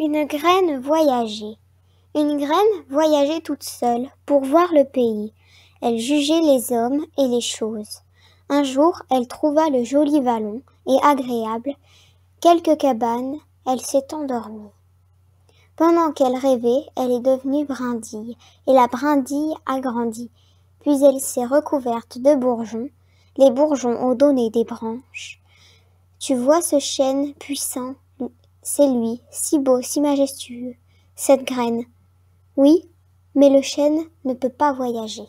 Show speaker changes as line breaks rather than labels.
Une graine voyageait. Une graine voyageait toute seule pour voir le pays. Elle jugeait les hommes et les choses. Un jour, elle trouva le joli vallon et agréable, quelques cabanes, elle s'est endormie. Pendant qu'elle rêvait, elle est devenue brindille, et la brindille a grandi. Puis elle s'est recouverte de bourgeons, les bourgeons ont donné des branches. Tu vois ce chêne puissant c'est lui, si beau, si majestueux, cette graine. Oui, mais le chêne ne peut pas voyager.